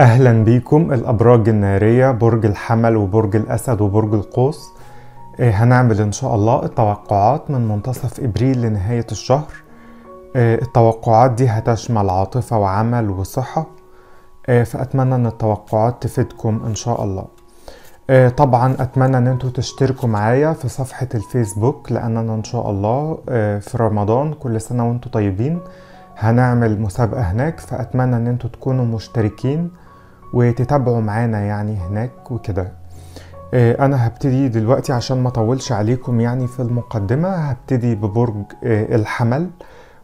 اهلا بيكم الابراج الناريه برج الحمل وبرج الاسد وبرج القوس إيه، هنعمل ان شاء الله التوقعات من منتصف ابريل لنهايه الشهر إيه، التوقعات دي هتشمل عاطفه وعمل وصحه إيه، فاتمنى ان التوقعات تفيدكم ان شاء الله طبعا اتمنى ان انتوا تشتركوا معايا في صفحه الفيسبوك لاننا ان شاء الله في رمضان كل سنه وانتم طيبين هنعمل مسابقه هناك فاتمنى ان انتوا تكونوا مشتركين وتتابعوا معانا يعني هناك وكده آه، انا هبتدي دلوقتي عشان ما اطولش عليكم يعني في المقدمة هبتدي ببرج آه، الحمل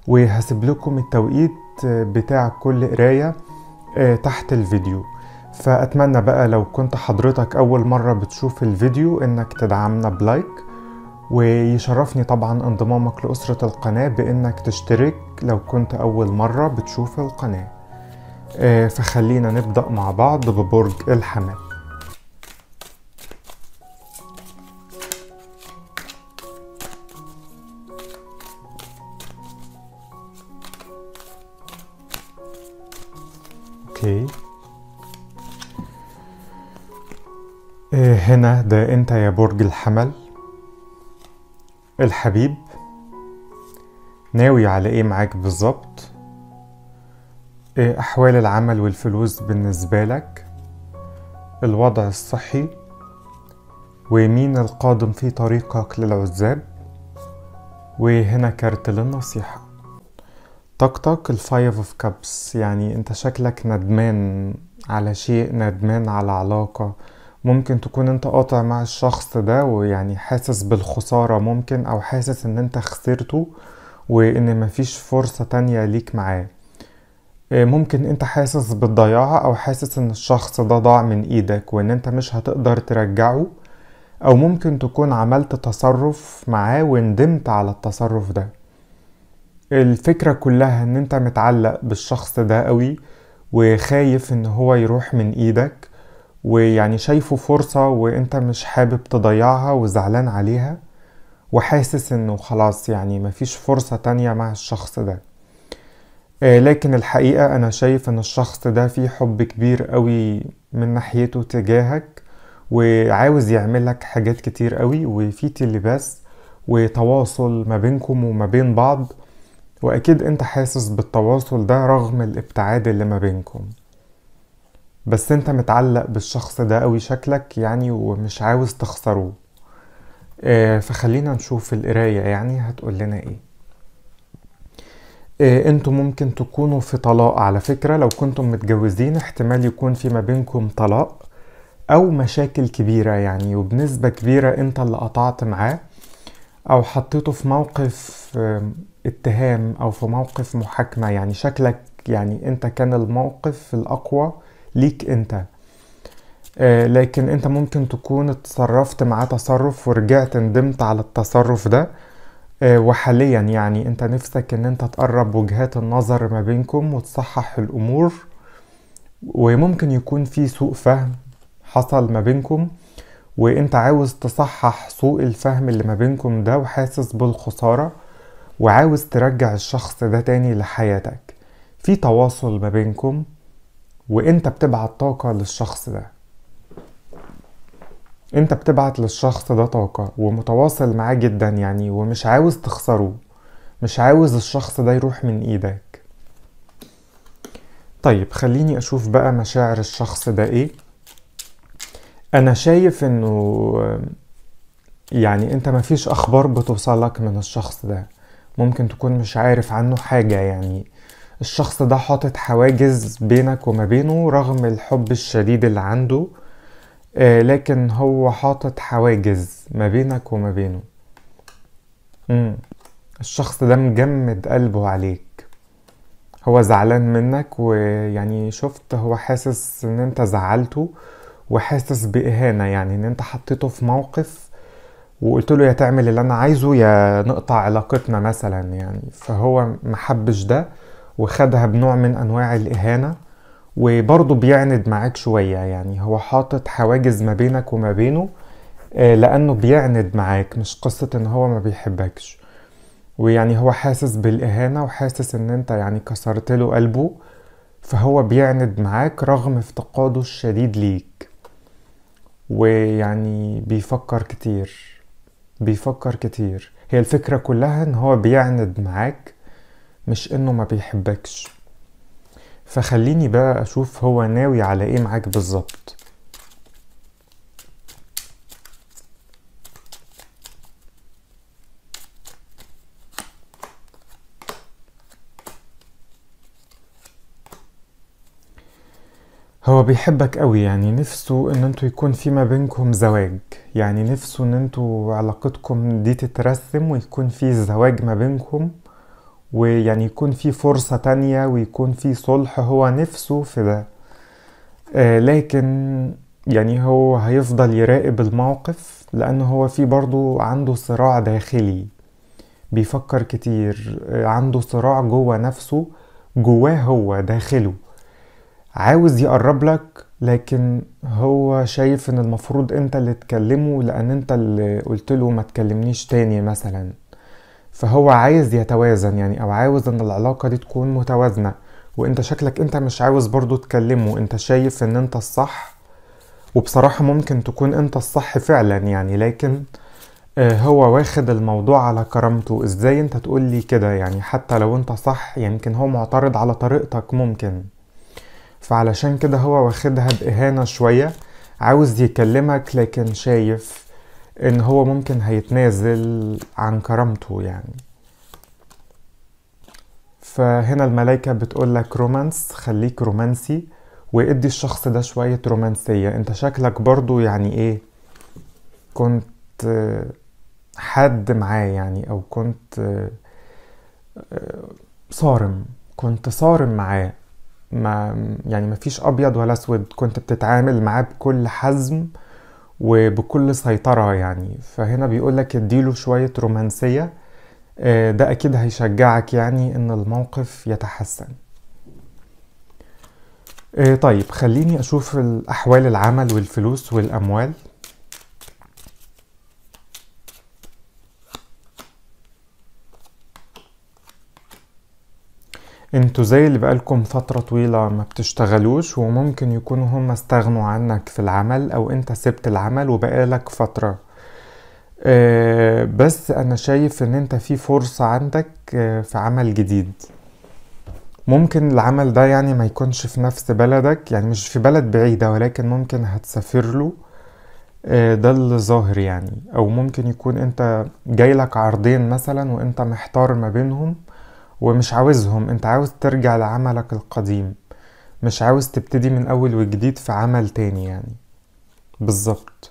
وهسيب لكم التوقيت آه، بتاع كل قراية تحت الفيديو فأتمنى بقى لو كنت حضرتك أول مرة بتشوف الفيديو إنك تدعمنا بلايك ويشرفني طبعا انضمامك لأسرة القناة بإنك تشترك لو كنت أول مرة بتشوف القناة آه، فخلينا نبدأ مع بعض ببرج الحمام اوكي آه، هنا ده انت يا برج الحمل الحبيب ناوي على ايه معاك بالظبط ايه احوال العمل والفلوس بالنسبه لك الوضع الصحي ومين القادم في طريقك للعزاب وهنا كارت للنصيحة طاقتك الفايف اوف كابس يعني انت شكلك ندمان على شيء ندمان على علاقة ممكن تكون انت قاطع مع الشخص ده ويعني حاسس بالخسارة ممكن او حاسس ان انت خسرته وان مفيش فرصة تانية ليك معاه آه، ممكن انت حاسس بالضياع او حاسس ان الشخص ده ضاع من ايدك وان انت مش هتقدر ترجعه او ممكن تكون عملت تصرف معاه وندمت على التصرف ده الفكرة كلها ان انت متعلق بالشخص ده قوي وخايف ان هو يروح من ايدك ويعني شايفه فرصة وانت مش حابب تضيعها وزعلان عليها وحاسس انه خلاص يعني مفيش فرصة تانية مع الشخص ده آه، لكن الحقيقة أنا شايف إن الشخص ده فيه حب كبير قوي من ناحيته تجاهك وعاوز يعملك حاجات كتير قوي وفي تلباس وتواصل ما بينكم وما بين بعض وأكيد أنت حاسس بالتواصل ده رغم الابتعاد اللي ما بينكم بس أنت متعلق بالشخص ده قوي شكلك يعني ومش عاوز تخسره آه، فخلينا نشوف القراية يعني هتقول لنا إيه إيه، انتوا ممكن تكونوا في طلاق على فكرة لو كنتم متجوزين احتمال يكون في ما بينكم طلاق او مشاكل كبيرة يعني وبنسبة كبيرة انت اللي قطعت معاه او حطيته في موقف اتهام او في موقف محاكمة يعني شكلك يعني انت كان الموقف الاقوى ليك انت آه، لكن انت ممكن تكون اتصرفت معاه تصرف ورجعت ندمت على التصرف ده آه، وحاليا يعني انت نفسك ان انت تقرب وجهات النظر ما بينكم وتصحح الامور وممكن يكون في سوء فهم حصل ما بينكم وانت عاوز تصحح سوء الفهم اللي ما بينكم ده وحاسس بالخسارة وعاوز ترجع الشخص ده تاني لحياتك في تواصل ما بينكم وانت بتبعت طاقة للشخص ده انت بتبعت للشخص ده طاقة ومتواصل معاه جدا يعني ومش عاوز تخسره مش عاوز الشخص ده يروح من ايدك طيب خليني اشوف بقى مشاعر الشخص ده ايه انا شايف انه يعني انت مفيش اخبار بتوصلك من الشخص ده ممكن تكون مش عارف عنه حاجة يعني الشخص ده حاطط حواجز بينك وما بينه رغم الحب الشديد اللي عنده آه، لكن هو حاطط حواجز ما بينك وما بينه مم. الشخص ده مجمد قلبه عليك هو زعلان منك ويعني شفت هو حاسس ان انت زعلته وحاسس بإهانة يعني ان انت حطيته في موقف وقلت له يا تعمل اللي انا عايزه يا نقطع علاقتنا مثلا يعني فهو محبش ده وخدها بنوع من انواع الاهانه وبرضه بيعند معاك شوية يعني هو حاطط حواجز ما بينك وما بينه آه، لأنه بيعند معاك مش قصة إن هو ما بيحبكش ويعني هو حاسس بالإهانة وحاسس إن أنت يعني كسرت له قلبه فهو بيعند معاك رغم افتقاده الشديد ليك ويعني بيفكر كتير بيفكر كتير هي الفكرة كلها إن هو بيعند معاك مش إنه ما بيحبكش فخليني بقى اشوف هو ناوي على ايه معاك بالظبط هو بيحبك قوي يعني نفسه ان انتوا يكون في ما بينكم زواج يعني نفسه ان انتوا علاقتكم دي تترسم ويكون في زواج ما بينكم ويعني يكون في فرصة تانية ويكون في صلح هو نفسه في ده آه لكن يعني هو هيفضل يراقب الموقف لأن هو في برضو عنده صراع داخلي بيفكر كتير آه، عنده صراع جوه نفسه جواه هو داخله عاوز يقرب لك لكن هو شايف ان المفروض انت اللي تكلمه لان انت اللي قلت له ما تكلمنيش تاني مثلا فهو عايز يتوازن يعني او عاوز ان العلاقة دي تكون متوازنة وانت شكلك انت مش عاوز برضو تكلمه انت شايف ان انت الصح وبصراحة ممكن تكون انت الصح فعلا يعني لكن آه، هو واخد الموضوع على كرامته ازاي انت تقول لي كده يعني حتى لو انت صح يمكن هو معترض على طريقتك ممكن فعلشان كده هو واخدها بإهانة شوية عاوز يكلمك لكن شايف ان هو ممكن هيتنازل عن كرامته يعني فهنا الملايكة بتقول لك رومانس خليك رومانسي وادي الشخص ده شوية رومانسية انت شكلك برضو يعني ايه كنت حد معاه يعني او كنت آه، آه، صارم كنت صارم معاه ما يعني مفيش ابيض ولا اسود كنت بتتعامل معاه بكل حزم وبكل سيطرة يعني فهنا بيقولك اديله شوية رومانسية آه، ده أكيد هيشجعك يعني إن الموقف يتحسن آه، طيب خليني أشوف الأحوال العمل والفلوس والأموال انتوا زي اللي بقالكم فترة طويلة ما بتشتغلوش وممكن يكونوا هم استغنوا عنك في العمل او انت سبت العمل وبقالك فترة آه، بس انا شايف ان انت في فرصة عندك آه، في عمل جديد ممكن العمل ده يعني ما يكونش في نفس بلدك يعني مش في بلد بعيدة ولكن ممكن هتسافر له آه، ده اللي ظاهر يعني او ممكن يكون انت جايلك عرضين مثلا وانت محتار ما بينهم ومش عاوزهم انت عاوز ترجع لعملك القديم مش عاوز تبتدي من اول وجديد في عمل تاني يعني بالظبط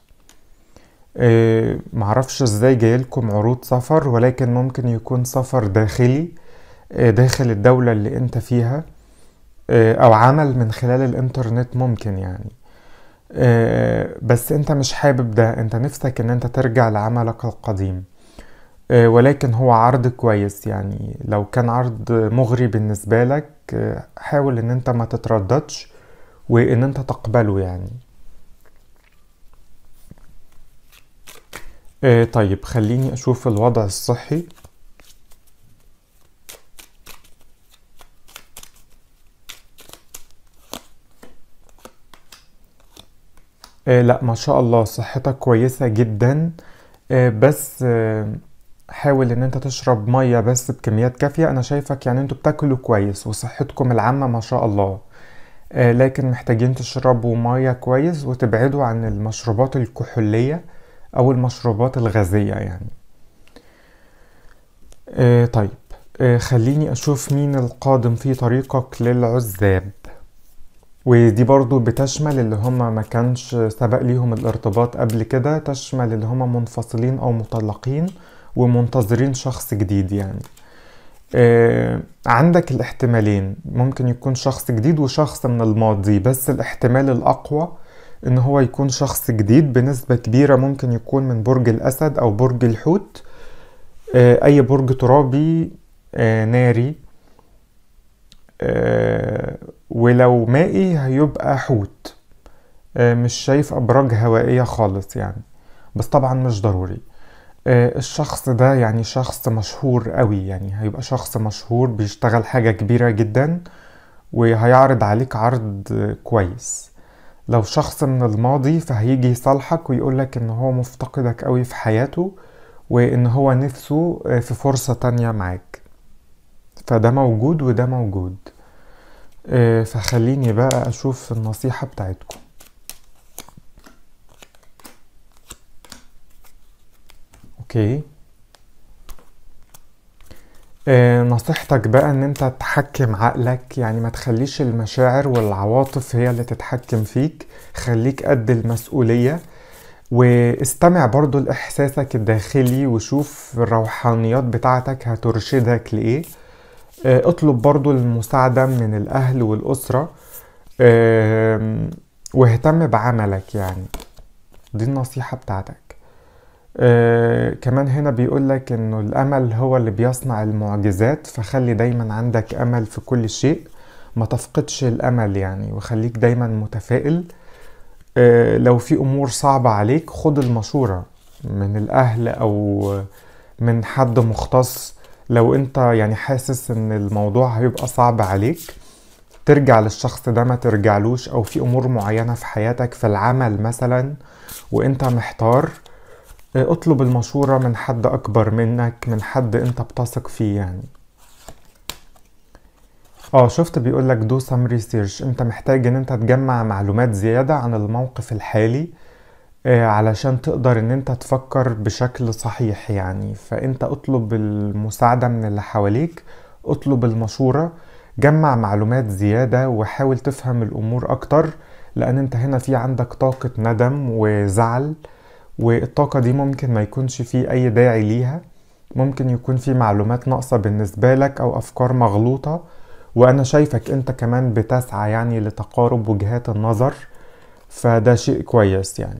اه معرفش ازاي جايلكم عروض سفر ولكن ممكن يكون سفر داخلي اه داخل الدولة اللي انت فيها اه او عمل من خلال الانترنت ممكن يعني آه، بس انت مش حابب ده انت نفسك ان انت ترجع لعملك القديم آه، ولكن هو عرض كويس يعني لو كان عرض مغري بالنسبة لك آه، حاول ان انت ما تترددش وان انت تقبله يعني آه، طيب خليني اشوف الوضع الصحي لا ما شاء الله صحتك كويسة جدا بس حاول ان انت تشرب ميه بس بكميات كافيه انا شايفك يعني انتوا بتاكلوا كويس وصحتكم العامه ما شاء الله آه لكن محتاجين تشربوا ميه كويس وتبعدوا عن المشروبات الكحوليه او المشروبات الغازيه يعني آه طيب آه خليني اشوف مين القادم في طريقك للعزاب ودي برضو بتشمل اللي هما ما كانش سبق ليهم الارتباط قبل كده تشمل اللي هما منفصلين او مطلقين ومنتظرين شخص جديد يعني آه، عندك الاحتمالين ممكن يكون شخص جديد وشخص من الماضي بس الاحتمال الأقوى ان هو يكون شخص جديد بنسبة كبيرة ممكن يكون من برج الأسد أو برج الحوت آه، أي برج ترابي آه، ناري ولو مائي هيبقى حوت مش شايف أبراج هوائية خالص يعني بس طبعا مش ضروري آه، الشخص ده يعني شخص مشهور قوي يعني هيبقى شخص مشهور بيشتغل حاجة كبيرة جدا وهيعرض عليك عرض كويس لو شخص من الماضي فهيجي يصالحك ويقولك ان هو مفتقدك قوي في حياته وان هو نفسه آه، في فرصة تانية معاك فده موجود وده موجود آه، فخليني بقى اشوف النصيحة بتاعتكم اوكي آه نصيحتك بقى ان انت تحكم عقلك يعني ما تخليش المشاعر والعواطف هي اللي تتحكم فيك خليك قد المسؤولية واستمع برضو لإحساسك الداخلي وشوف الروحانيات بتاعتك هترشدك لإيه آه اطلب برضو المساعدة من الأهل والأسرة آه واهتم بعملك يعني دي النصيحة بتاعتك آه كمان هنا بيقول لك انه الامل هو اللي بيصنع المعجزات فخلي دايما عندك امل في كل شيء ما تفقدش الامل يعني وخليك دايما متفائل آه لو في امور صعبه عليك خد المشوره من الاهل او من حد مختص لو انت يعني حاسس ان الموضوع هيبقى صعب عليك ترجع للشخص ده ما ترجعلوش او في امور معينه في حياتك في العمل مثلا وانت محتار اطلب المشورة من حد أكبر منك من حد أنت بتثق فيه يعني اه شفت بيقولك دو سم ريسيرش انت محتاج ان انت تجمع معلومات زيادة عن الموقف الحالي آه، علشان تقدر ان انت تفكر بشكل صحيح يعني فانت اطلب المساعدة من اللي حواليك اطلب المشورة جمع معلومات زيادة وحاول تفهم الامور اكتر لان انت هنا في عندك طاقة ندم وزعل والطاقة دي ممكن ما يكونش فيه أي داعي ليها ممكن يكون في معلومات ناقصة بالنسبة لك أو أفكار مغلوطة وأنا شايفك أنت كمان بتسعى يعني لتقارب وجهات النظر فده شيء كويس يعني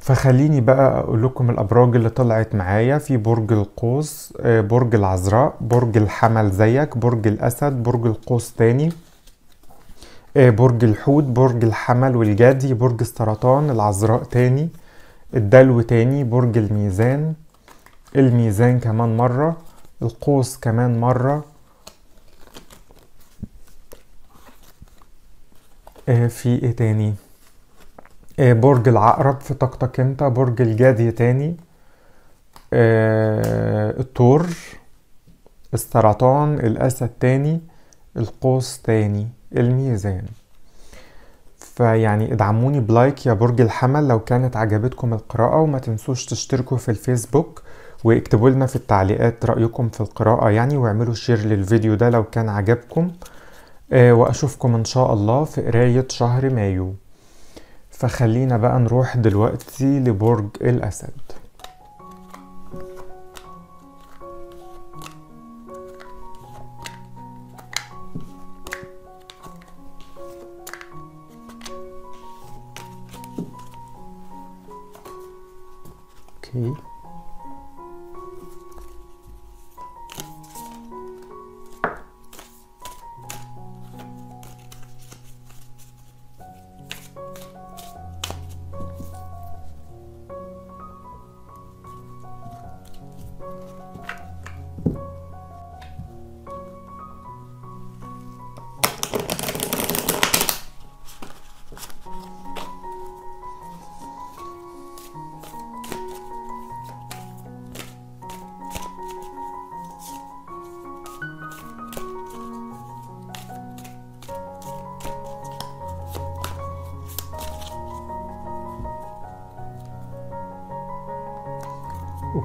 فخليني بقى أقول لكم الأبراج اللي طلعت معايا في برج القوس آه، برج العذراء برج الحمل زيك برج الأسد برج القوس تاني آه، برج الحوت برج الحمل والجدي برج السرطان العذراء تاني الدلو تاني برج الميزان الميزان كمان مرة القوس كمان مرة آه، في ايه تاني آه، برج العقرب في طاقتك انت برج الجدي تاني التور السرطان الاسد تاني القوس تاني الميزان فيعني ادعموني بلايك يا برج الحمل لو كانت عجبتكم القراءة وما تنسوش تشتركوا في الفيسبوك واكتبوا لنا في التعليقات رأيكم في القراءة يعني واعملوا شير للفيديو ده لو كان عجبكم آه، واشوفكم ان شاء الله في قراية شهر مايو فخلينا بقى نروح دلوقتي لبرج الأسد Okay. Mm-hmm.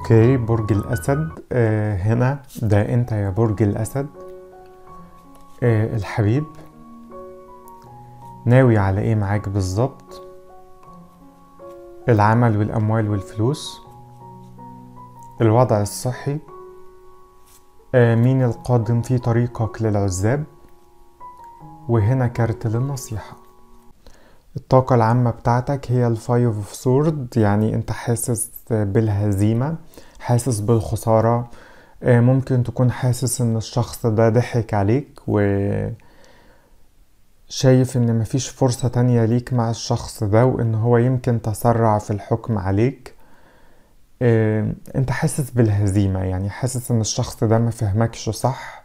اوكي برج الاسد آه هنا ده انت يا برج الاسد آه الحبيب ناوي على ايه معاك بالظبط العمل والاموال والفلوس الوضع الصحي آه مين القادم في طريقك للعزاب وهنا كارت للنصيحه الطاقة العامة بتاعتك هي الفايف اوف سورد يعني انت حاسس بالهزيمة حاسس بالخسارة آه، ممكن تكون حاسس ان الشخص ده ضحك عليك و شايف ان مفيش فرصة تانية ليك مع الشخص ده وان هو يمكن تسرع في الحكم عليك آه، انت حاسس بالهزيمة يعني حاسس ان الشخص ده مفهمكش صح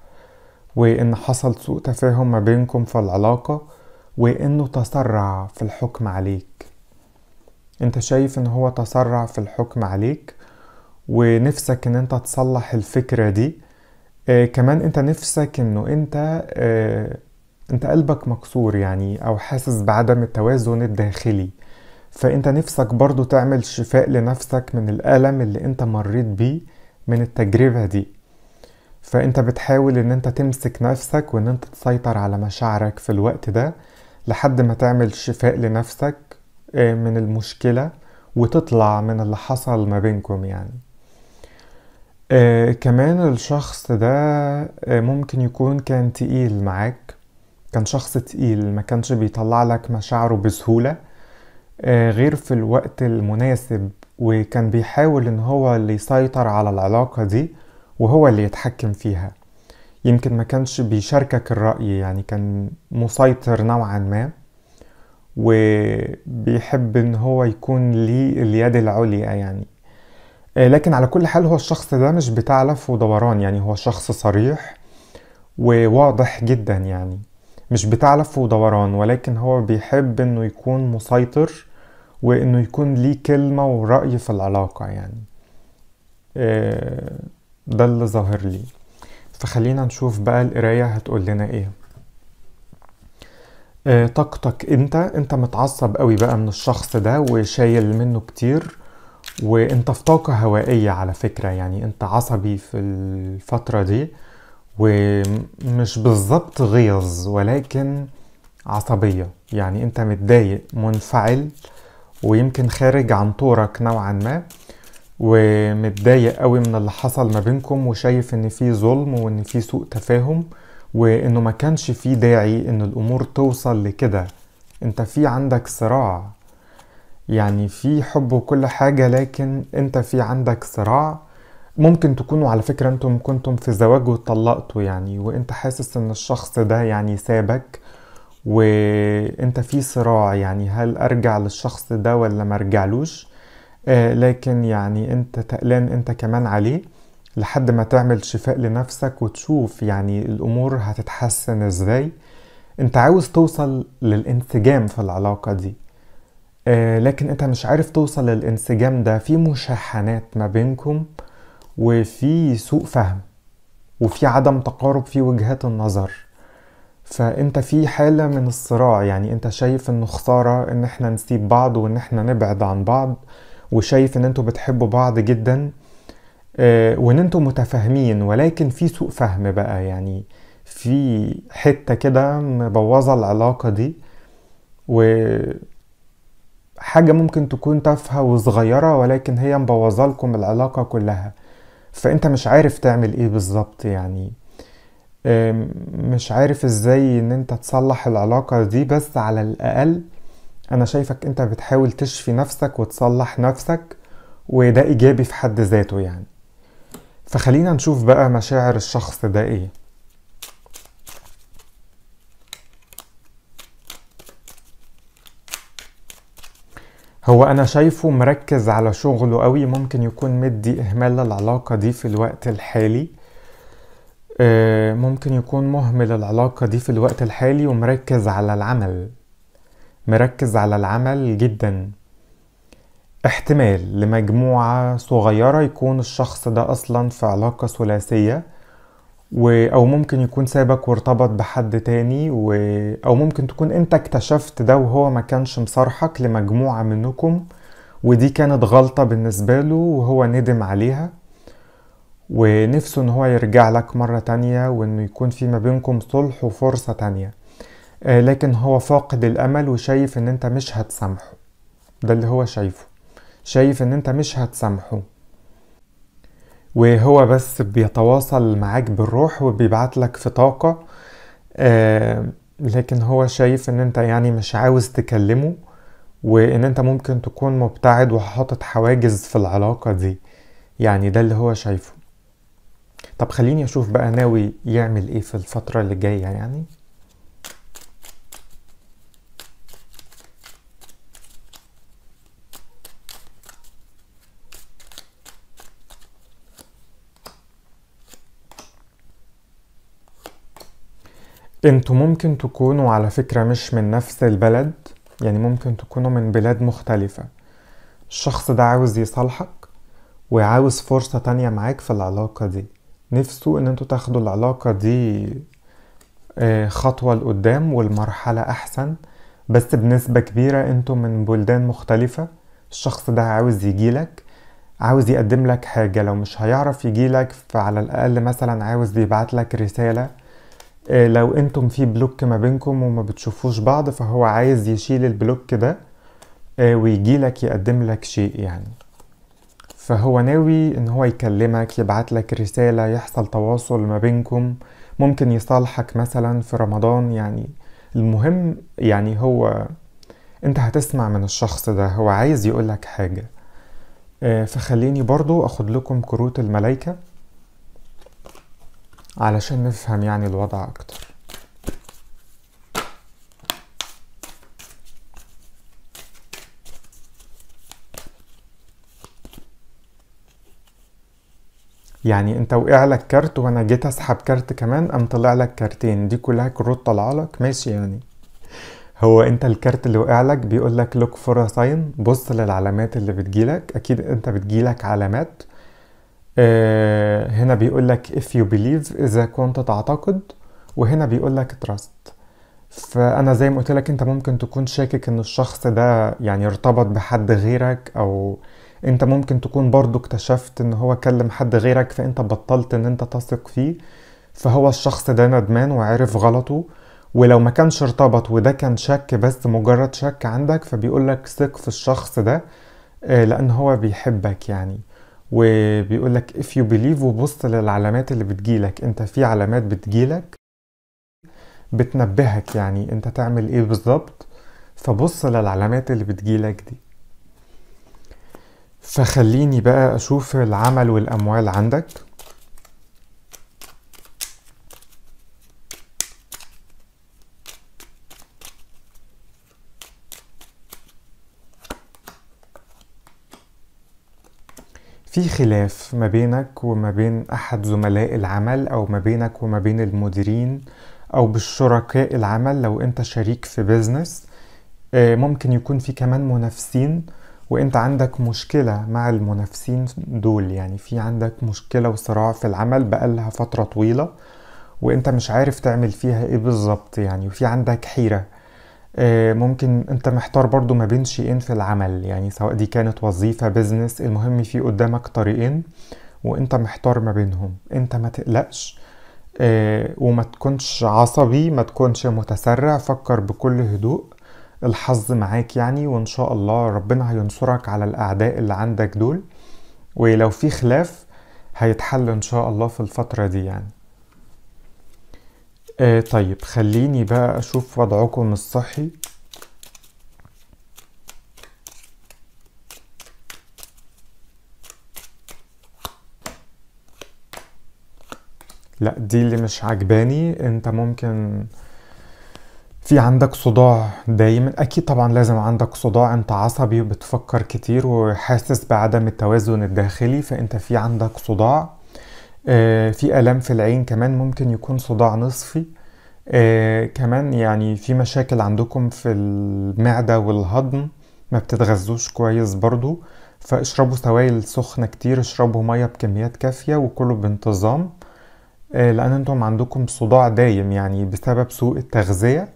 وان حصل سوء تفاهم ما بينكم في العلاقة وإنه تسرع في الحكم عليك انت شايف ان هو تسرع في الحكم عليك ونفسك ان انت تصلح الفكرة دي آه كمان انت نفسك انه انت آه انت قلبك مكسور يعني او حاسس بعدم التوازن الداخلي فانت نفسك برضو تعمل شفاء لنفسك من الألم اللي انت مريت بيه من التجربة دي فانت بتحاول ان انت تمسك نفسك وان انت تسيطر على مشاعرك في الوقت ده لحد ما تعمل شفاء لنفسك آه، من المشكلة وتطلع من اللي حصل ما بينكم يعني آه كمان الشخص ده آه، ممكن يكون كان تقيل معاك كان شخص تقيل ما كانش بيطلع لك مشاعره بسهولة آه غير في الوقت المناسب وكان بيحاول ان هو اللي يسيطر على العلاقة دي وهو اللي يتحكم فيها يمكن ما كانش بيشاركك الرأي يعني كان مسيطر نوعا ما وبيحب ان هو يكون ليه اليد العليا يعني آه، لكن على كل حال هو الشخص ده مش بتاع لف ودوران يعني هو شخص صريح وواضح جدا يعني مش بتاع لف ودوران ولكن هو بيحب انه يكون مسيطر وانه يكون ليه كلمة ورأي في العلاقة يعني آه، ده اللي ظاهر لي فخلينا نشوف بقى القراية هتقول لنا ايه آه، طاقتك انت انت متعصب قوي بقى من الشخص ده وشايل منه كتير وانت في طاقة هوائية على فكرة يعني انت عصبي في الفترة دي ومش بالظبط غيظ ولكن عصبية يعني انت متضايق منفعل ويمكن خارج عن طورك نوعا ما ومتضايق قوي من اللي حصل ما بينكم وشايف ان في ظلم وان في سوء تفاهم وانه ما كانش في داعي ان الامور توصل لكده انت في عندك صراع يعني في حب وكل حاجة لكن انت في عندك صراع ممكن تكونوا على فكرة انتم كنتم في زواج واتطلقتوا يعني وانت حاسس ان الشخص ده يعني سابك وانت في صراع يعني هل ارجع للشخص ده ولا مرجعلوش آه، لكن يعني انت تقلان انت كمان عليه لحد ما تعمل شفاء لنفسك وتشوف يعني الامور هتتحسن ازاي انت عاوز توصل للانسجام في العلاقة دي آه، لكن انت مش عارف توصل للانسجام ده في مشاحنات ما بينكم وفي سوء فهم وفي عدم تقارب في وجهات النظر فانت في حالة من الصراع يعني انت شايف انه خسارة ان احنا نسيب بعض وان احنا نبعد عن بعض وشايف ان انتوا بتحبوا بعض جدا آه، وان انتوا متفاهمين ولكن في سوء فهم بقى يعني في حتة كده مبوظة العلاقة دي و حاجة ممكن تكون تافهة وصغيرة ولكن هي مبوظة لكم العلاقة كلها فانت مش عارف تعمل ايه بالظبط يعني مش عارف ازاي ان انت تصلح العلاقة دي بس على الاقل انا شايفك انت بتحاول تشفي نفسك وتصلح نفسك وده ايجابي في حد ذاته يعني فخلينا نشوف بقى مشاعر الشخص ده ايه هو انا شايفه مركز على شغله قوي ممكن يكون مدي اهمال للعلاقة دي في الوقت الحالي آه، ممكن يكون مهمل العلاقة دي في الوقت الحالي ومركز على العمل مركز على العمل جدا احتمال لمجموعة صغيرة يكون الشخص ده أصلا في علاقة ثلاثية و... أو ممكن يكون سابك وارتبط بحد تاني و... أو ممكن تكون أنت اكتشفت ده وهو ما كانش مصارحك لمجموعة منكم ودي كانت غلطة بالنسبة له وهو ندم عليها ونفسه ان هو يرجع لك مرة تانية وانه يكون في ما بينكم صلح وفرصة تانية آه، لكن هو فاقد الامل وشايف ان انت مش هتسامحه ده اللي هو شايفه شايف ان انت مش هتسامحه وهو بس بيتواصل معاك بالروح وبيبعتلك في طاقة آه، لكن هو شايف ان انت يعني مش عاوز تكلمه وان انت ممكن تكون مبتعد وحاطط حواجز في العلاقة دي يعني ده اللي هو شايفه طب خليني اشوف بقى ناوي يعمل ايه في الفترة اللي جاية يعني انتوا ممكن تكونوا على فكرة مش من نفس البلد يعني ممكن تكونوا من بلاد مختلفة الشخص ده عاوز يصالحك وعاوز فرصة تانية معاك في العلاقة دي نفسه ان انتوا تاخدوا العلاقة دي آه، خطوة لقدام والمرحلة احسن بس بنسبة كبيرة انتوا من بلدان مختلفة الشخص ده عاوز يجيلك عاوز يقدم لك حاجة لو مش هيعرف يجيلك فعلى الأقل مثلا عاوز يبعت لك رسالة آه، لو انتم في بلوك ما بينكم وما بتشوفوش بعض فهو عايز يشيل البلوك ده آه، ويجي لك يقدم لك شيء يعني فهو ناوي ان هو يكلمك يبعت لك رسالة يحصل تواصل ما بينكم ممكن يصالحك مثلا في رمضان يعني المهم يعني هو انت هتسمع من الشخص ده هو عايز يقولك حاجة آه، فخليني برضو اخد لكم كروت الملايكه علشان نفهم يعني الوضع اكتر يعني انت وقع لك كارت وانا جيت اسحب كارت كمان قام طلع لك كارتين دي كلها كروت طالعه لك ماشي يعني هو انت الكارت اللي وقع لك بيقول لك لوك فور ساين بص للعلامات اللي بتجيلك اكيد انت بتجيلك علامات آه، هنا بيقول لك if you believe إذا كنت تعتقد وهنا بيقول لك trust فأنا زي ما قلت لك أنت ممكن تكون شاكك إن الشخص ده يعني ارتبط بحد غيرك أو أنت ممكن تكون برضو اكتشفت إن هو كلم حد غيرك فأنت بطلت إن أنت تثق فيه فهو الشخص ده ندمان وعرف غلطه ولو ما كانش ارتبط وده كان شك بس مجرد شك عندك فبيقول لك ثق في الشخص ده آه، لأن هو بيحبك يعني وبيقول لك if you believe وبص للعلامات اللي بتجيلك انت في علامات بتجيلك بتنبهك يعني انت تعمل ايه بالظبط فبص للعلامات اللي بتجيلك دي فخليني بقى اشوف العمل والاموال عندك في خلاف ما بينك وما بين أحد زملاء العمل أو ما بينك وما بين المديرين أو بالشركاء العمل لو أنت شريك في بيزنس آه، ممكن يكون في كمان منافسين وانت عندك مشكلة مع المنافسين دول يعني في عندك مشكلة وصراع في العمل بقالها فترة طويلة وانت مش عارف تعمل فيها ايه بالظبط يعني وفي عندك حيرة آه، ممكن انت محتار برضو ما بين شيئين في العمل يعني سواء دي كانت وظيفة بزنس المهم في قدامك طريقين وانت محتار ما بينهم انت ما تقلقش آه، وما تكونش عصبي ما تكونش متسرع فكر بكل هدوء الحظ معاك يعني وان شاء الله ربنا هينصرك على الاعداء اللي عندك دول ولو في خلاف هيتحل ان شاء الله في الفترة دي يعني آه طيب خليني بقى اشوف وضعكم الصحي لا دي اللي مش عجباني انت ممكن في عندك صداع دايما اكيد طبعا لازم عندك صداع انت عصبي وبتفكر كتير وحاسس بعدم التوازن الداخلي فانت في عندك صداع آه، في الام في العين كمان ممكن يكون صداع نصفي آه، كمان يعني في مشاكل عندكم في المعدة والهضم ما بتتغذوش كويس برضو فاشربوا سوائل سخنة كتير اشربوا مية بكميات كافية وكله بانتظام آه، لأن انتم عندكم صداع دايم يعني بسبب سوء التغذية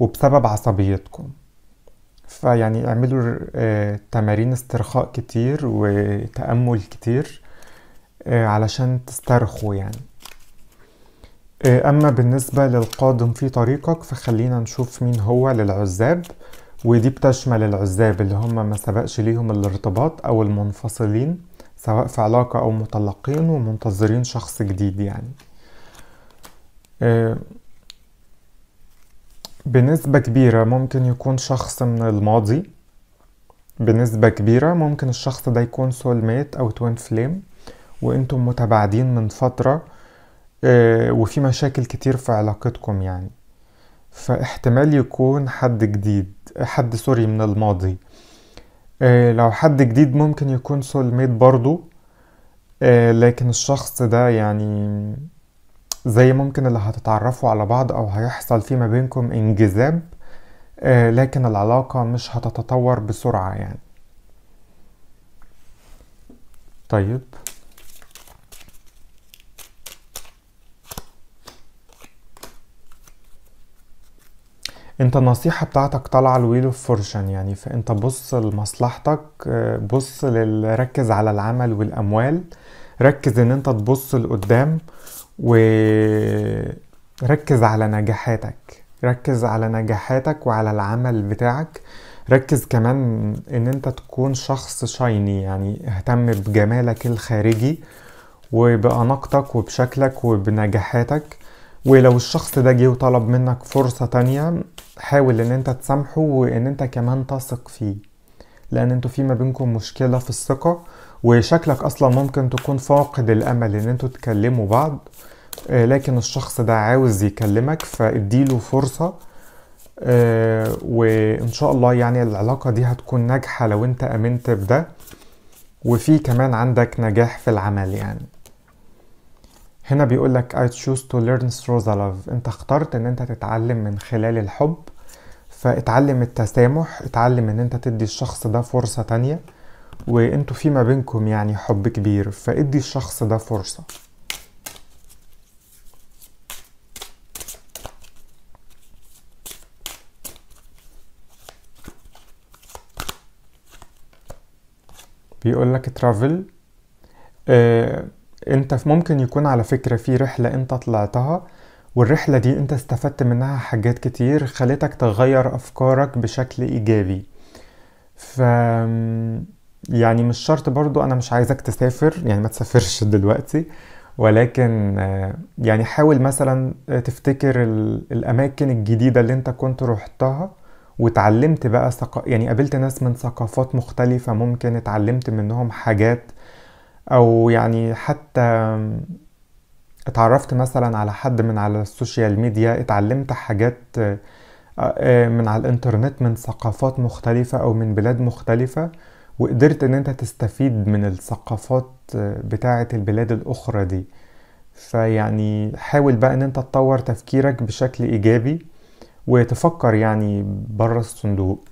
وبسبب عصبيتكم فيعني اعملوا تمارين استرخاء كتير وتأمل كتير آه، علشان تسترخوا يعني آه، أما بالنسبة للقادم في طريقك فخلينا نشوف مين هو للعزاب ودي بتشمل العزاب اللي هم ما سبقش ليهم الارتباط أو المنفصلين سواء في علاقة أو مطلقين ومنتظرين شخص جديد يعني آه، بنسبة كبيرة ممكن يكون شخص من الماضي بنسبة كبيرة ممكن الشخص ده يكون سول ميت أو توين فليم وانتم متباعدين من فترة آه، وفي مشاكل كتير في علاقتكم يعني فاحتمال يكون حد جديد حد سوري من الماضي آه، لو حد جديد ممكن يكون سول ميت برضو آه، لكن الشخص ده يعني زي ممكن اللي هتتعرفوا على بعض او هيحصل فيما بينكم انجذاب لكن العلاقة مش هتتطور بسرعة يعني طيب انت النصيحة بتاعتك طالعة الويل اوف فورشن يعني فانت بص لمصلحتك بص لل... ركز على العمل والاموال ركز ان انت تبص لقدام وركز على نجاحاتك ركز على نجاحاتك وعلى العمل بتاعك ركز كمان ان انت تكون شخص شايني يعني اهتم بجمالك الخارجي وبأناقتك وبشكلك وبنجاحاتك ولو الشخص ده جه وطلب منك فرصة تانية حاول ان انت تسامحه وان انت كمان تثق فيه لان انتوا في ما بينكم مشكلة في الثقة وشكلك اصلا ممكن تكون فاقد الامل ان انتوا تكلموا بعض آه، لكن الشخص ده عاوز يكلمك فاديله فرصة آه، وان شاء الله يعني العلاقة دي هتكون ناجحة لو انت امنت بده وفي كمان عندك نجاح في العمل يعني هنا بيقول لك I choose to learn through the love انت اخترت ان انت تتعلم من خلال الحب فاتعلم التسامح اتعلم ان انت تدي الشخص ده فرصة تانية وانتوا فيما بينكم يعني حب كبير فادي الشخص ده فرصة بيقول لك travel آه، انت ممكن يكون على فكرة في رحلة انت طلعتها والرحلة دي انت استفدت منها حاجات كتير خلتك تغير افكارك بشكل ايجابي ف يعني مش شرط برضو انا مش عايزك تسافر يعني ما تسافرش دلوقتي ولكن يعني حاول مثلا تفتكر الاماكن الجديدة اللي انت كنت روحتها وتعلمت بقى ثق... يعني قابلت ناس من ثقافات مختلفة ممكن اتعلمت منهم حاجات او يعني حتى اتعرفت مثلا على حد من على السوشيال ميديا اتعلمت حاجات آه، آه، من على الانترنت من ثقافات مختلفة او من بلاد مختلفة وقدرت ان انت تستفيد من الثقافات آه، بتاعة البلاد الاخرى دي فيعني حاول بقى ان انت تطور تفكيرك بشكل ايجابي وتفكر يعني بره الصندوق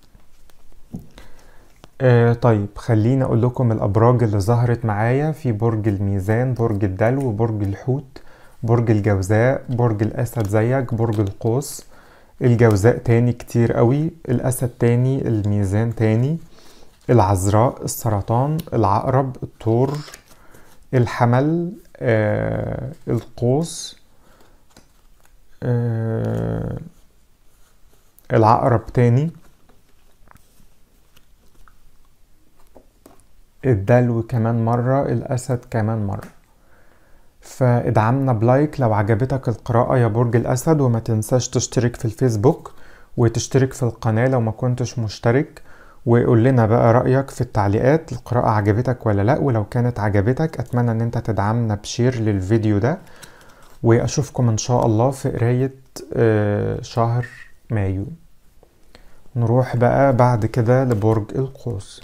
آه طيب خليني اقول لكم الابراج اللي ظهرت معايا في برج الميزان برج الدلو برج الحوت برج الجوزاء برج الاسد زيك برج القوس الجوزاء تاني كتير قوي الاسد تاني الميزان تاني العذراء السرطان العقرب الطور الحمل آه القوس آه العقرب تاني الدلو كمان مرة الأسد كمان مرة فادعمنا بلايك لو عجبتك القراءة يا برج الأسد وما تنساش تشترك في الفيسبوك وتشترك في القناة لو ما كنتش مشترك وقول لنا بقى رأيك في التعليقات القراءة عجبتك ولا لأ ولو كانت عجبتك أتمنى أن أنت تدعمنا بشير للفيديو ده وأشوفكم إن شاء الله في قراية آه، شهر مايو نروح بقى بعد كده لبرج القوس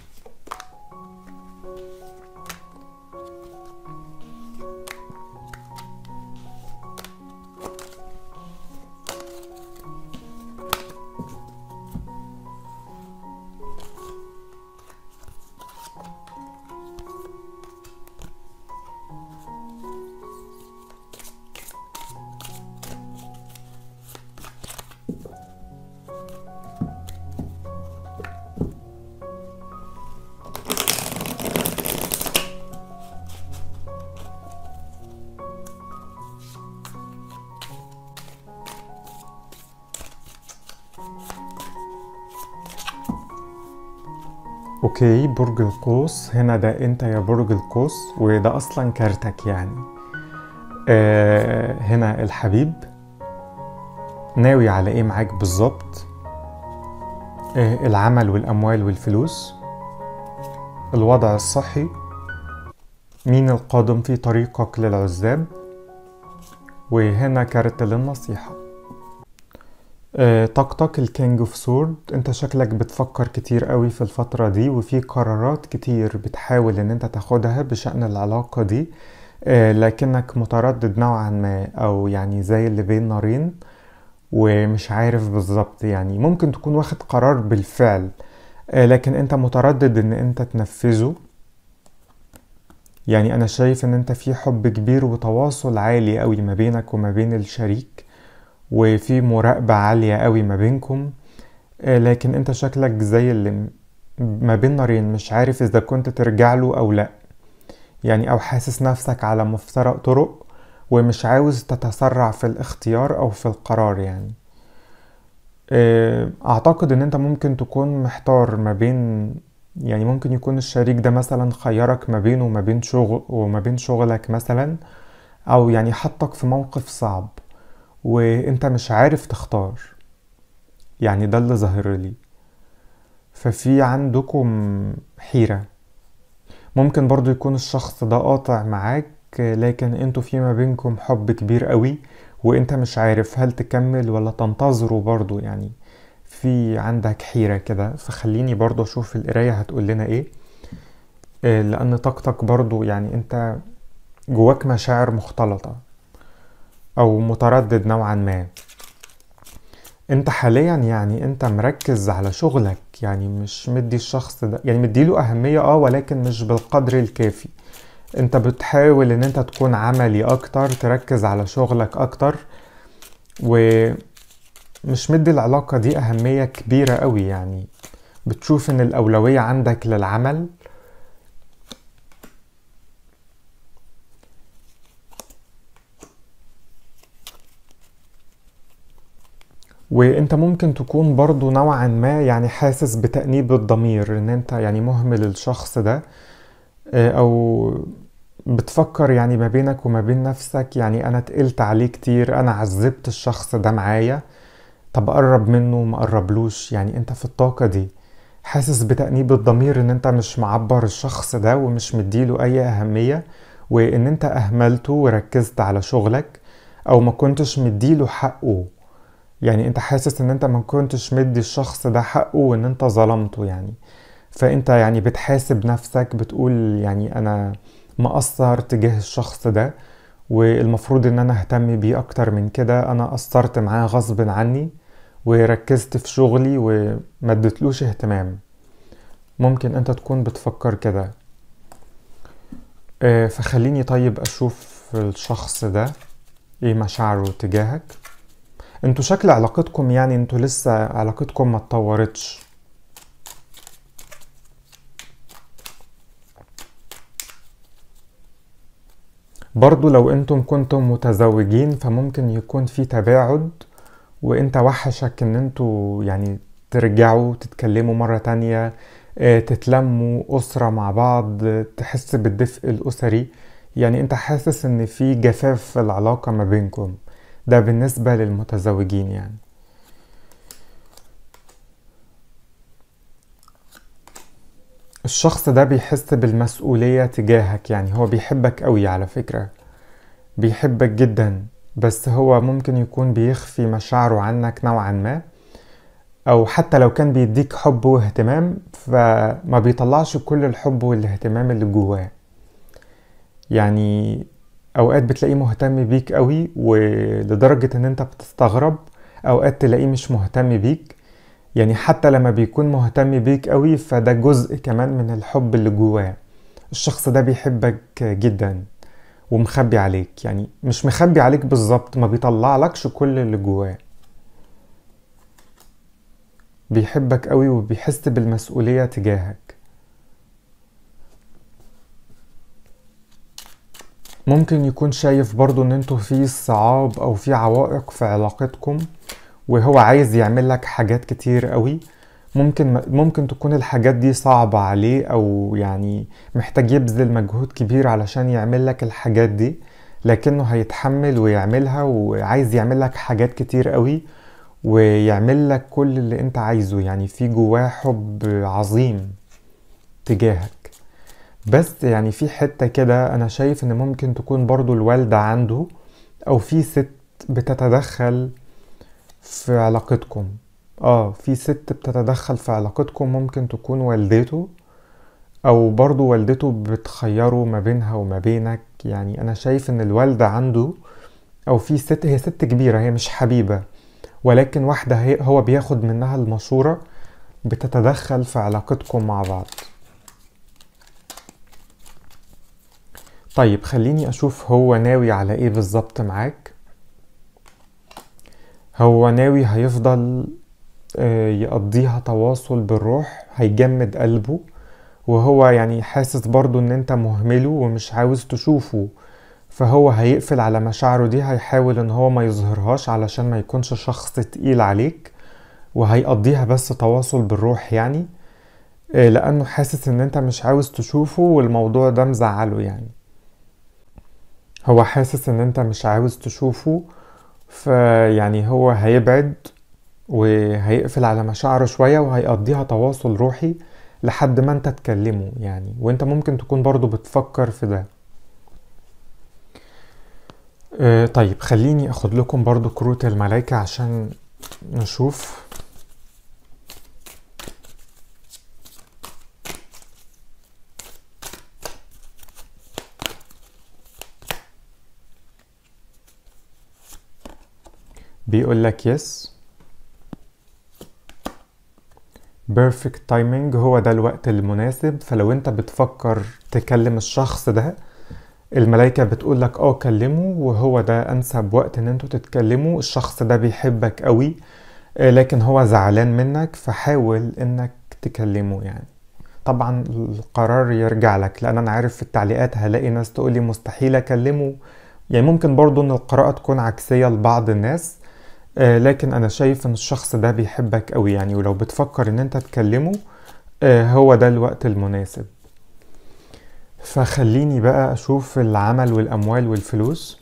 اوكي برج القوس هنا ده انت يا برج القوس وده اصلا كارتك يعني آه هنا الحبيب ناوي على ايه معاك بالظبط آه العمل والاموال والفلوس الوضع الصحي مين القادم في طريقك للعزاب وهنا كارت للنصيحه طقطق الكينج اوف سورد انت شكلك بتفكر كتير قوي في الفترة دي وفي قرارات كتير بتحاول ان انت تاخدها بشأن العلاقة دي آه، لكنك متردد نوعا ما او يعني زي اللي بين نارين ومش عارف بالظبط يعني ممكن تكون واخد قرار بالفعل آه، لكن انت متردد ان انت تنفذه يعني انا شايف ان انت في حب كبير وتواصل عالي قوي ما بينك وما بين الشريك وفي مراقبة عالية قوي ما بينكم آه، لكن انت شكلك زي اللي ما بين نارين مش عارف اذا كنت ترجع له او لا يعني او حاسس نفسك على مفترق طرق ومش عاوز تتسرع في الاختيار او في القرار يعني آه، اعتقد ان انت ممكن تكون محتار ما بين يعني ممكن يكون الشريك ده مثلا خيرك ما بينه وما بين شغل وما بين شغلك مثلا او يعني حطك في موقف صعب وانت مش عارف تختار يعني ده اللي ظاهر لي ففي عندكم حيرة ممكن برضو يكون الشخص ده قاطع معاك لكن انتوا في ما بينكم حب كبير قوي وانت مش عارف هل تكمل ولا تنتظره برضو يعني في عندك حيرة كده فخليني برضو اشوف القراية هتقول لنا ايه آه، لان طاقتك برضو يعني انت جواك مشاعر مختلطة او متردد نوعا ما انت حاليا يعني انت مركز على شغلك يعني مش مدي الشخص ده يعني مديله اهمية اه ولكن مش بالقدر الكافي انت بتحاول ان انت تكون عملي اكتر تركز على شغلك اكتر ومش مدي العلاقة دي اهمية كبيرة قوي يعني بتشوف ان الاولوية عندك للعمل وانت ممكن تكون برضو نوعا ما يعني حاسس بتأنيب الضمير ان انت يعني مهمل الشخص ده آه، او بتفكر يعني ما بينك وما بين نفسك يعني انا تقلت عليه كتير انا عذبت الشخص ده معايا طب اقرب منه ما اقربلوش يعني انت في الطاقة دي حاسس بتأنيب الضمير ان انت مش معبر الشخص ده ومش مديله اي اهمية وان انت اهملته وركزت على شغلك او ما كنتش مديله حقه يعني انت حاسس ان انت ما كنتش مدي الشخص ده حقه وان انت ظلمته يعني فانت يعني بتحاسب نفسك بتقول يعني انا مقصر تجاه الشخص ده والمفروض ان انا اهتم بيه اكتر من كده انا قصرت معاه غصب عني وركزت في شغلي ومدتلوش اهتمام ممكن انت تكون بتفكر كده آه، فخليني طيب اشوف الشخص ده ايه مشاعره تجاهك انتوا شكل علاقتكم يعني انتوا لسه علاقتكم ما اتطورتش برضو لو انتم كنتم متزوجين فممكن يكون في تباعد وانت وحشك ان انتوا يعني ترجعوا تتكلموا مرة تانية اه، تتلموا أسرة مع بعض تحس بالدفء الأسري يعني انت حاسس ان في جفاف في العلاقة ما بينكم ده بالنسبة للمتزوجين يعني الشخص ده بيحس بالمسؤولية تجاهك يعني هو بيحبك قوي على فكرة بيحبك جدا بس هو ممكن يكون بيخفي مشاعره عنك نوعا ما او حتى لو كان بيديك حب واهتمام فما بيطلعش كل الحب والاهتمام اللي جواه يعني اوقات بتلاقيه مهتم بيك قوي ولدرجة ان انت بتستغرب اوقات تلاقيه مش مهتم بيك يعني حتى لما بيكون مهتم بيك قوي فده جزء كمان من الحب اللي جواه الشخص ده بيحبك جدا ومخبي عليك يعني مش مخبي عليك بالظبط ما لكش كل اللي جواه بيحبك قوي وبيحس بالمسؤولية تجاهك ممكن يكون شايف برضو ان انتوا في صعاب او في عوائق في علاقتكم وهو عايز يعمل لك حاجات كتير قوي ممكن ممكن تكون الحاجات دي صعبة عليه او يعني محتاج يبذل مجهود كبير علشان يعمل لك الحاجات دي لكنه هيتحمل ويعملها وعايز يعمل لك حاجات كتير قوي ويعمل لك كل اللي انت عايزه يعني في جواه حب عظيم تجاهك بس يعني في حتة كده أنا شايف إن ممكن تكون برضو الوالدة عنده أو في ست بتتدخل في علاقتكم اه في ست بتتدخل في علاقتكم ممكن تكون والدته او برضو والدته بتخيره ما بينها وما بينك يعني انا شايف ان الوالدة عنده او في ست هي ست كبيرة هي مش حبيبة ولكن واحدة هي هو بياخد منها المشورة بتتدخل في علاقتكم مع بعض طيب خليني اشوف هو ناوي على ايه بالظبط معاك هو ناوي هيفضل آه، يقضيها تواصل بالروح هيجمد قلبه وهو يعني حاسس برضو ان انت مهمله ومش عاوز تشوفه فهو هيقفل على مشاعره دي هيحاول ان هو ما يظهرهاش علشان ما يكونش شخص تقيل عليك وهيقضيها بس تواصل بالروح يعني آه، لانه حاسس ان انت مش عاوز تشوفه والموضوع ده مزعله يعني هو حاسس ان انت مش عاوز تشوفه فيعني هو هيبعد وهيقفل على مشاعره شوية وهيقضيها تواصل روحي لحد ما انت تكلمه يعني وانت ممكن تكون برضو بتفكر في ده آه، طيب خليني اخد لكم برضو كروت الملايكة عشان نشوف بيقول لك يس بيرفكت تايمينج هو ده الوقت المناسب فلو انت بتفكر تكلم الشخص ده الملائكة بتقول لك اه كلمه وهو ده انسب وقت ان انتوا تتكلموا الشخص ده بيحبك قوي آه، لكن هو زعلان منك فحاول انك تكلمه يعني طبعا القرار يرجع لك لان انا عارف في التعليقات هلاقي ناس تقولي مستحيل اكلمه يعني ممكن برضو ان القراءة تكون عكسية لبعض الناس آه، لكن انا شايف ان الشخص ده بيحبك قوي يعني ولو بتفكر ان انت تكلمه آه، هو ده الوقت المناسب فخليني بقى اشوف العمل والاموال والفلوس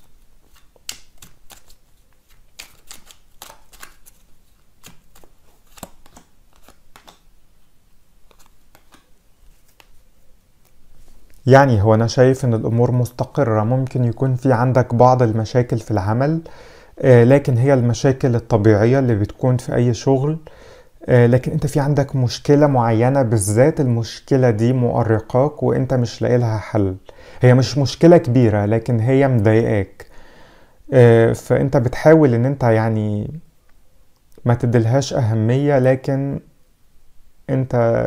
يعني هو انا شايف ان الامور مستقرة ممكن يكون في عندك بعض المشاكل في العمل آه آه، لكن هي المشاكل الطبيعية اللي بتكون في أي شغل آه، لكن انت في عندك مشكلة معينة بالذات المشكلة دي مؤرقاك وانت مش لاقي لها حل هي مش مشكلة كبيرة لكن هي مضايقاك آه، فانت بتحاول ان انت يعني ما تدلهاش اهمية لكن انت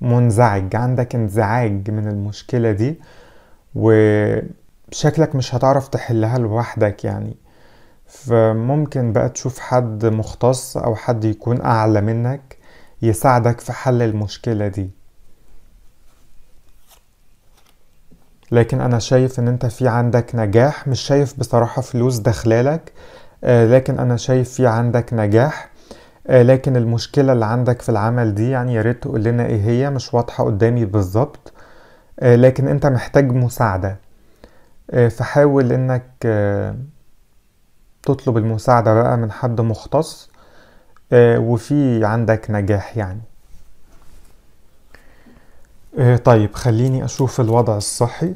منزعج عندك انزعاج من المشكلة دي وشكلك مش هتعرف تحلها لوحدك يعني فممكن بقى تشوف حد مختص او حد يكون اعلى منك يساعدك في حل المشكلة دي لكن انا شايف ان انت في عندك نجاح مش شايف بصراحة فلوس دخلالك آه، لكن انا شايف في عندك نجاح آه، لكن المشكلة اللي عندك في العمل دي يعني يا ريت تقول لنا ايه هي مش واضحة قدامي بالظبط آه، لكن انت محتاج مساعدة فحاول انك تطلب المساعدة بقى من حد مختص آه، وفي عندك نجاح يعني آه، طيب خليني أشوف الوضع الصحي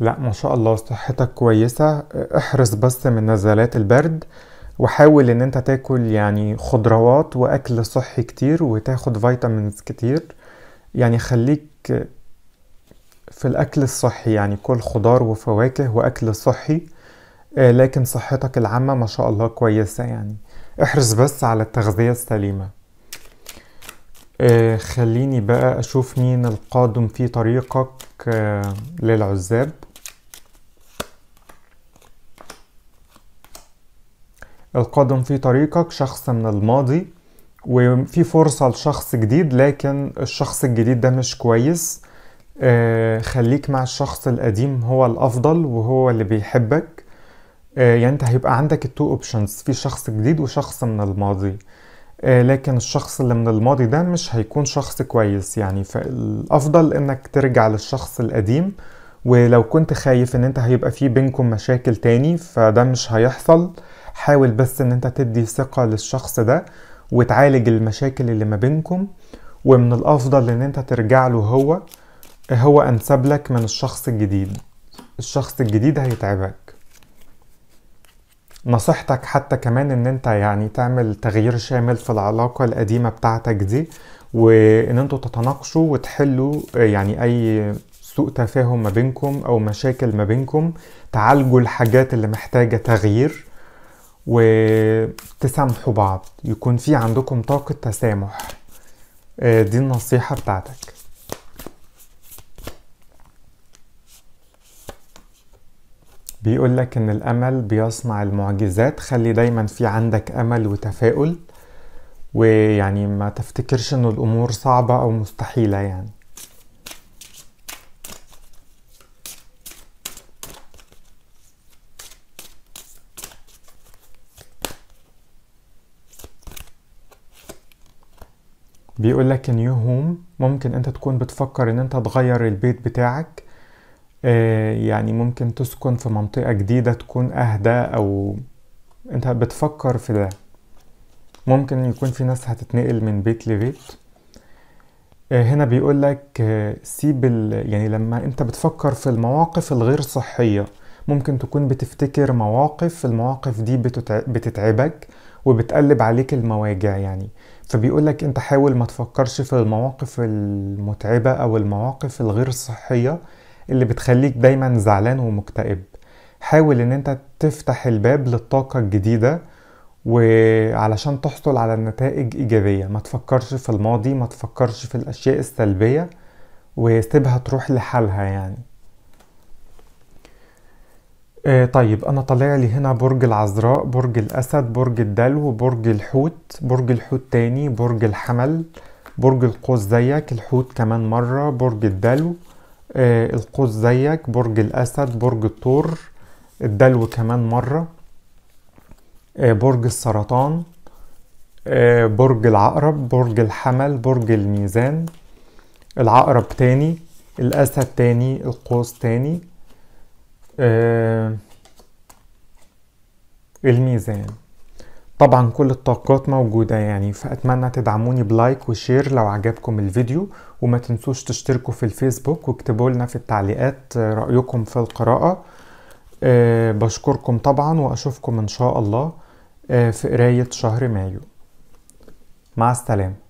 لا ما شاء الله صحتك كويسة احرص بس من نزلات البرد وحاول ان انت تاكل يعني خضروات واكل صحي كتير وتاخد فيتامينز كتير يعني خليك في الاكل الصحي يعني كل خضار وفواكه واكل صحي آه، لكن صحتك العامة ما شاء الله كويسة يعني احرص بس على التغذية السليمة آه، خليني بقى اشوف مين القادم في طريقك آه، للعزاب القادم في طريقك شخص من الماضي وفي فرصة لشخص جديد لكن الشخص الجديد ده مش كويس آه، خليك مع الشخص القديم هو الأفضل وهو اللي بيحبك آه، يعني انت هيبقى عندك التو اوبشنز في شخص جديد وشخص من الماضي آه، لكن الشخص اللي من الماضي ده مش هيكون شخص كويس يعني فالأفضل انك ترجع للشخص القديم ولو كنت خايف ان انت هيبقى في بينكم مشاكل تاني فده مش هيحصل حاول بس ان انت تدي ثقة للشخص ده وتعالج المشاكل اللي ما بينكم ومن الافضل ان انت ترجع له هو هو انسب لك من الشخص الجديد الشخص الجديد هيتعبك نصيحتك حتى كمان ان انت يعني تعمل تغيير شامل في العلاقة القديمة بتاعتك دي وان انتوا تتناقشوا وتحلوا آه، يعني اي سوء تفاهم ما بينكم او مشاكل ما بينكم تعالجوا الحاجات اللي محتاجة تغيير وتسامحوا بعض يكون في عندكم طاقة تسامح آه، دي النصيحة بتاعتك بيقول لك ان الامل بيصنع المعجزات خلي دايما في عندك امل وتفاؤل ويعني ما تفتكرش ان الامور صعبة او مستحيلة يعني بيقول لك نيو هوم ممكن انت تكون بتفكر ان انت تغير البيت بتاعك آه، يعني ممكن تسكن في منطقة جديدة تكون اهدى او انت بتفكر في ده ممكن يكون في ناس هتتنقل من بيت لبيت آه، هنا بيقول لك آه، سيب ال... يعني لما انت بتفكر في المواقف الغير صحية ممكن تكون بتفتكر مواقف المواقف دي بتتعبك وبتقلب عليك المواجع يعني فبيقول لك انت حاول ما تفكرش في المواقف المتعبة او المواقف الغير صحية اللي بتخليك دايما زعلان ومكتئب حاول ان انت تفتح الباب للطاقة الجديدة وعلشان تحصل على نتائج ايجابية ما تفكرش في الماضي ما تفكرش في الاشياء السلبية وسيبها تروح لحالها يعني آه، طيب انا طالع لي هنا برج العذراء برج الاسد برج الدلو برج الحوت برج الحوت تاني برج الحمل برج القوس زيك الحوت كمان مرة برج الدلو آه القوس زيك برج الاسد برج الطور الدلو كمان مرة آه برج السرطان آه برج العقرب برج الحمل برج الميزان العقرب تاني الاسد تاني القوس تاني آه، الميزان طبعا كل الطاقات موجودة يعني فأتمنى تدعموني بلايك وشير لو عجبكم الفيديو وما تنسوش تشتركوا في الفيسبوك واكتبوا لنا في التعليقات رأيكم في القراءة أه بشكركم طبعا وأشوفكم إن شاء الله آه، في قراية شهر مايو مع السلامة